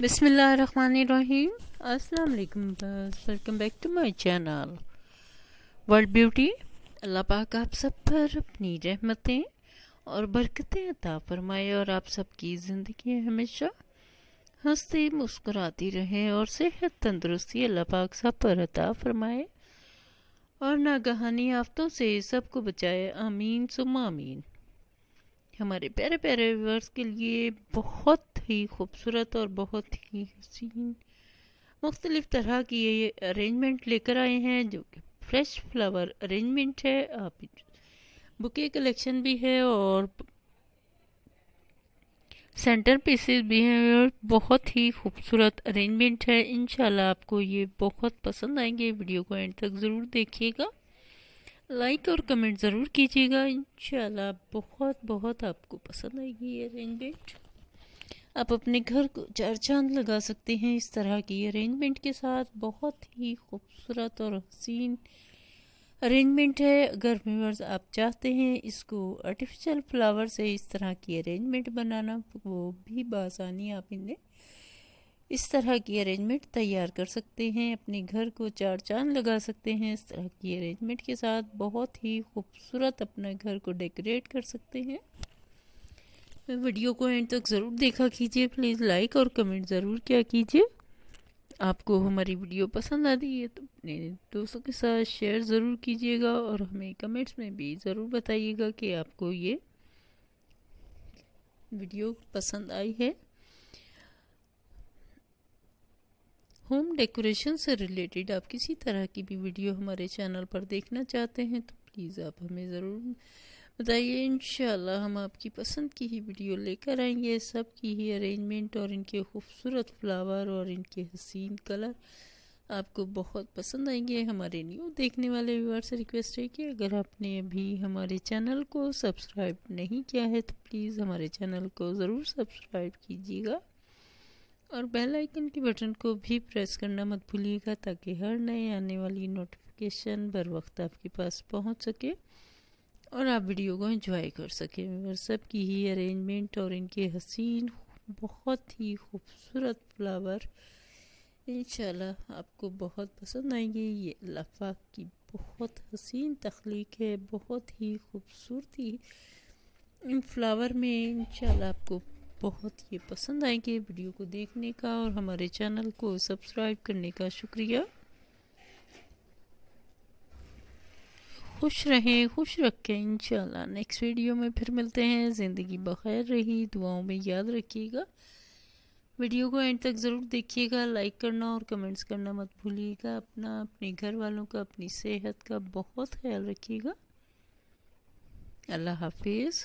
बिसमीम अस्सलाम welcome back to my channel world beauty अल्लाह पाक आप सब पर अपनी रहमतें और बरकतें अता फरमाए और आप सबकी ज़िंदगी हमेशा हंसती मुस्कुराती रहें और सेहत तंदुरुस्ती अल्लाह पाक सब पर अता फरमाए और नागहानी आफतों से सबको बचाए आमीन सुमा आमीन हमारे प्यारे प्यारे व्यूअर्स के लिए बहुत ही खूबसूरत और बहुत ही हसीन मुख्तलिफ तरह की ये अरेंजमेंट लेकर आए हैं जो कि फ्रेश फ्लावर अरेंजमेंट है आप बुके कलेक्शन भी है और सेंटर पीसेस भी हैं और बहुत ही खूबसूरत अरेंजमेंट है इनशाला आपको ये बहुत पसंद आएंगे वीडियो को एंड तक ज़रूर देखिएगा लाइक और कमेंट ज़रूर कीजिएगा इन बहुत बहुत आपको पसंद आएगी ये अरेंजमेंट आप अपने घर को चार चांद लगा सकते हैं इस तरह की अरेंजमेंट के साथ बहुत ही खूबसूरत और हसीन अरेंजमेंट है अगर व्यूवर्स आप चाहते हैं इसको आर्टिफिशियल फ्लावर से इस तरह की अरेंजमेंट बनाना वो भी बसानी आप इन्हें इस तरह की अरेंजमेंट तैयार कर सकते हैं अपने घर को चार चांद लगा सकते हैं इस तरह की अरेंजमेंट के साथ बहुत ही खूबसूरत अपने घर को डेकोरेट कर सकते हैं वीडियो को एंड तक ज़रूर देखा कीजिए प्लीज़ लाइक और कमेंट ज़रूर किया कीजिए आपको हमारी वीडियो पसंद आती है तो अपने दोस्तों के साथ शेयर ज़रूर कीजिएगा और हमें कमेंट्स में भी ज़रूर बताइएगा कि आपको ये वीडियो पसंद आई है होम डेकोरेशन से रिलेटेड आप किसी तरह की भी वीडियो हमारे चैनल पर देखना चाहते हैं तो प्लीज़ आप हमें ज़रूर बताइए इन हम आपकी पसंद की ही वीडियो लेकर आएंगे सब की ही अरेंजमेंट और इनके खूबसूरत फ्लावर और इनके हसीन कलर आपको बहुत पसंद आएंगे हमारे न्यू देखने वाले व्यूअर से रिक्वेस्ट है कि अगर आपने अभी हमारे चैनल को सब्सक्राइब नहीं किया है तो प्लीज़ हमारे चैनल को ज़रूर सब्सक्राइब कीजिएगा और बेल आइकन के बटन को भी प्रेस करना मत भूलिएगा ताकि हर नए आने वाली नोटिफिकेशन बर वक्त आपके पास पहुंच सके और आप वीडियो को एंजॉय कर सकें सब की ही अरेंजमेंट और इनके हसीन बहुत ही खूबसूरत फ्लावर इन आपको बहुत पसंद आएंगे ये लफाक की बहुत हसीन तख्लीक है बहुत ही खूबसूरती इन फ्लावर में इंशाल्लाह आपको बहुत ही पसंद आएंगे वीडियो को देखने का और हमारे चैनल को सब्सक्राइब करने का शुक्रिया खुश रहें खुश रखें इंशाल्लाह नेक्स्ट वीडियो में फिर मिलते हैं ज़िंदगी बखैर रही दुआओं में याद रखिएगा वीडियो को एंड तक ज़रूर देखिएगा लाइक करना और कमेंट्स करना मत भूलिएगा अपना अपने घर वालों का अपनी सेहत का बहुत ख्याल रखिएगा अल्लाह हाफिज़